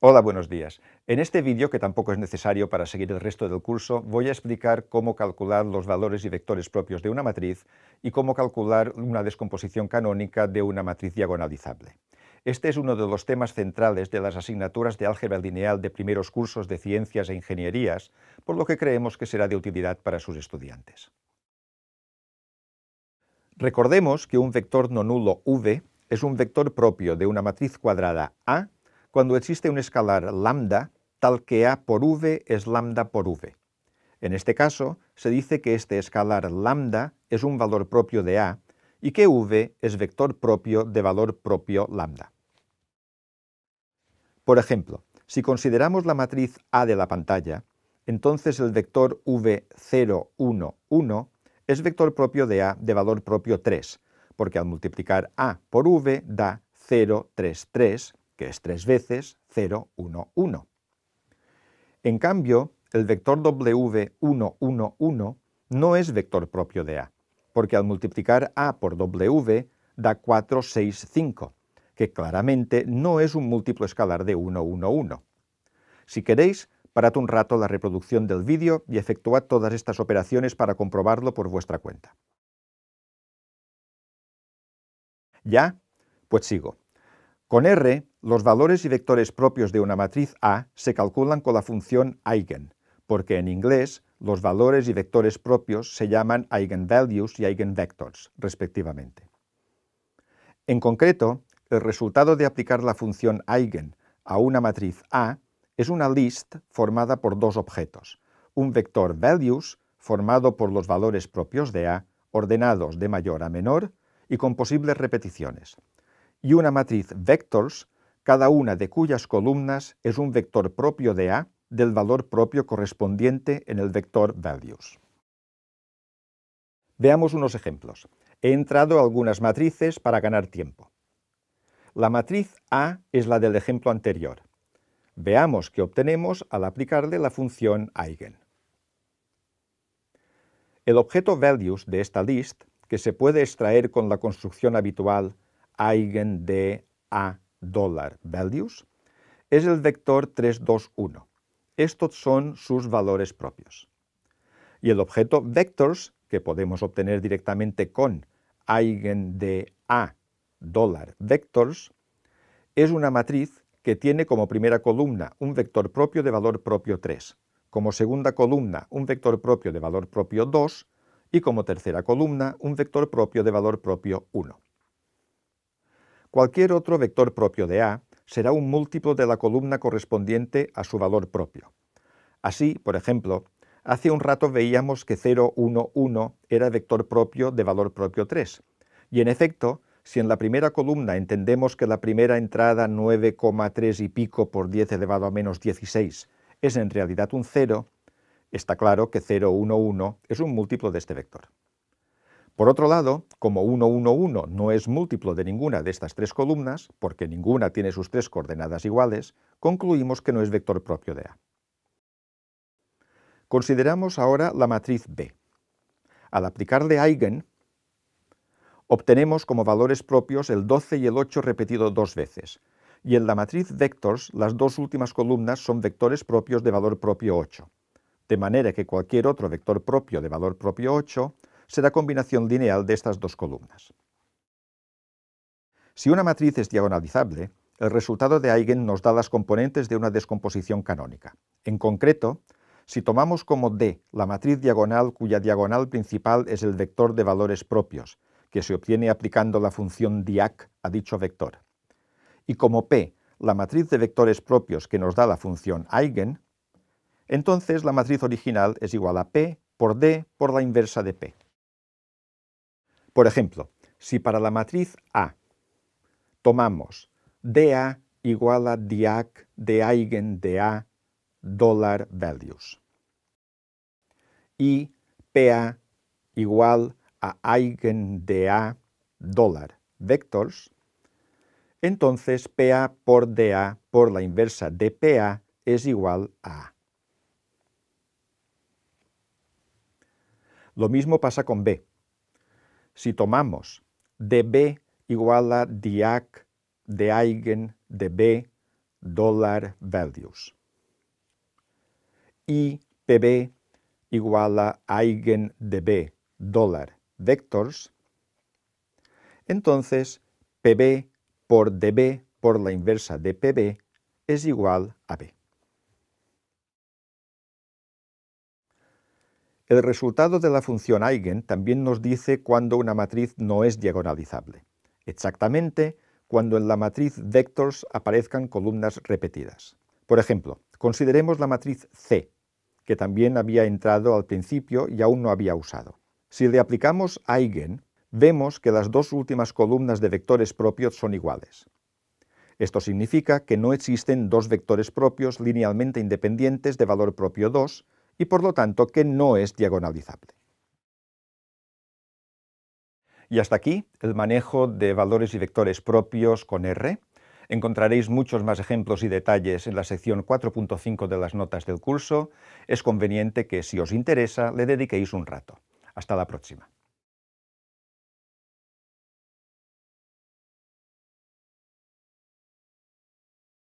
Hola, buenos días. En este vídeo, que tampoco es necesario para seguir el resto del curso, voy a explicar cómo calcular los valores y vectores propios de una matriz y cómo calcular una descomposición canónica de una matriz diagonalizable. Este es uno de los temas centrales de las asignaturas de álgebra lineal de primeros cursos de ciencias e ingenierías, por lo que creemos que será de utilidad para sus estudiantes. Recordemos que un vector no nulo v es un vector propio de una matriz cuadrada A cuando existe un escalar lambda tal que A por V es lambda por V. En este caso, se dice que este escalar lambda es un valor propio de A y que V es vector propio de valor propio lambda. Por ejemplo, si consideramos la matriz A de la pantalla, entonces el vector V0, es vector propio de A de valor propio 3, porque al multiplicar A por V da 0, 3, 3, que es 3 veces 0, 1, 1. En cambio, el vector W, 1, 1, 1 no es vector propio de A, porque al multiplicar A por W da 4, 6, 5, que claramente no es un múltiplo escalar de 1, 1, 1. Si queréis, parad un rato la reproducción del vídeo y efectuad todas estas operaciones para comprobarlo por vuestra cuenta. ¿Ya? Pues sigo. Con R los valores y vectores propios de una matriz A se calculan con la función eigen, porque en inglés los valores y vectores propios se llaman eigenvalues y eigenvectors, respectivamente. En concreto, el resultado de aplicar la función eigen a una matriz A es una list formada por dos objetos, un vector values formado por los valores propios de A, ordenados de mayor a menor y con posibles repeticiones, y una matriz vectors cada una de cuyas columnas es un vector propio de A del valor propio correspondiente en el vector values. Veamos unos ejemplos. He entrado algunas matrices para ganar tiempo. La matriz A es la del ejemplo anterior. Veamos qué obtenemos al aplicarle la función eigen. El objeto values de esta list, que se puede extraer con la construcción habitual eigen de A $values es el vector 321. Estos son sus valores propios. Y el objeto vectors, que podemos obtener directamente con eigen de a $vectors, es una matriz que tiene como primera columna un vector propio de valor propio 3, como segunda columna un vector propio de valor propio 2 y como tercera columna un vector propio de valor propio 1. Cualquier otro vector propio de A será un múltiplo de la columna correspondiente a su valor propio. Así, por ejemplo, hace un rato veíamos que 0, 1, 1 era vector propio de valor propio 3. Y en efecto, si en la primera columna entendemos que la primera entrada 9,3 y pico por 10 elevado a menos 16 es en realidad un 0, está claro que 0, 1, 1 es un múltiplo de este vector. Por otro lado, como 111 no es múltiplo de ninguna de estas tres columnas, porque ninguna tiene sus tres coordenadas iguales, concluimos que no es vector propio de A. Consideramos ahora la matriz B. Al aplicarle Eigen, obtenemos como valores propios el 12 y el 8 repetido dos veces, y en la matriz vectors las dos últimas columnas son vectores propios de valor propio 8, de manera que cualquier otro vector propio de valor propio 8 será combinación lineal de estas dos columnas. Si una matriz es diagonalizable, el resultado de Eigen nos da las componentes de una descomposición canónica. En concreto, si tomamos como D la matriz diagonal cuya diagonal principal es el vector de valores propios, que se obtiene aplicando la función diac a dicho vector, y como P la matriz de vectores propios que nos da la función Eigen, entonces la matriz original es igual a P por D por la inversa de P. Por ejemplo, si para la matriz A tomamos DA igual a DIAC de Eigen de A dollar values y PA igual a Eigen de A vectors, entonces PA por DA por la inversa de PA es igual a A. Lo mismo pasa con B. Si tomamos dB igual a diac de eigen b, dollar values y PB igual a eigen b, dollar vectors, entonces PB por dB por la inversa de PB es igual a B. El resultado de la función eigen también nos dice cuando una matriz no es diagonalizable, exactamente cuando en la matriz vectors aparezcan columnas repetidas. Por ejemplo, consideremos la matriz C, que también había entrado al principio y aún no había usado. Si le aplicamos eigen, vemos que las dos últimas columnas de vectores propios son iguales. Esto significa que no existen dos vectores propios linealmente independientes de valor propio 2, y por lo tanto que no es diagonalizable. Y hasta aquí el manejo de valores y vectores propios con R. Encontraréis muchos más ejemplos y detalles en la sección 4.5 de las notas del curso. Es conveniente que, si os interesa, le dediquéis un rato. Hasta la próxima.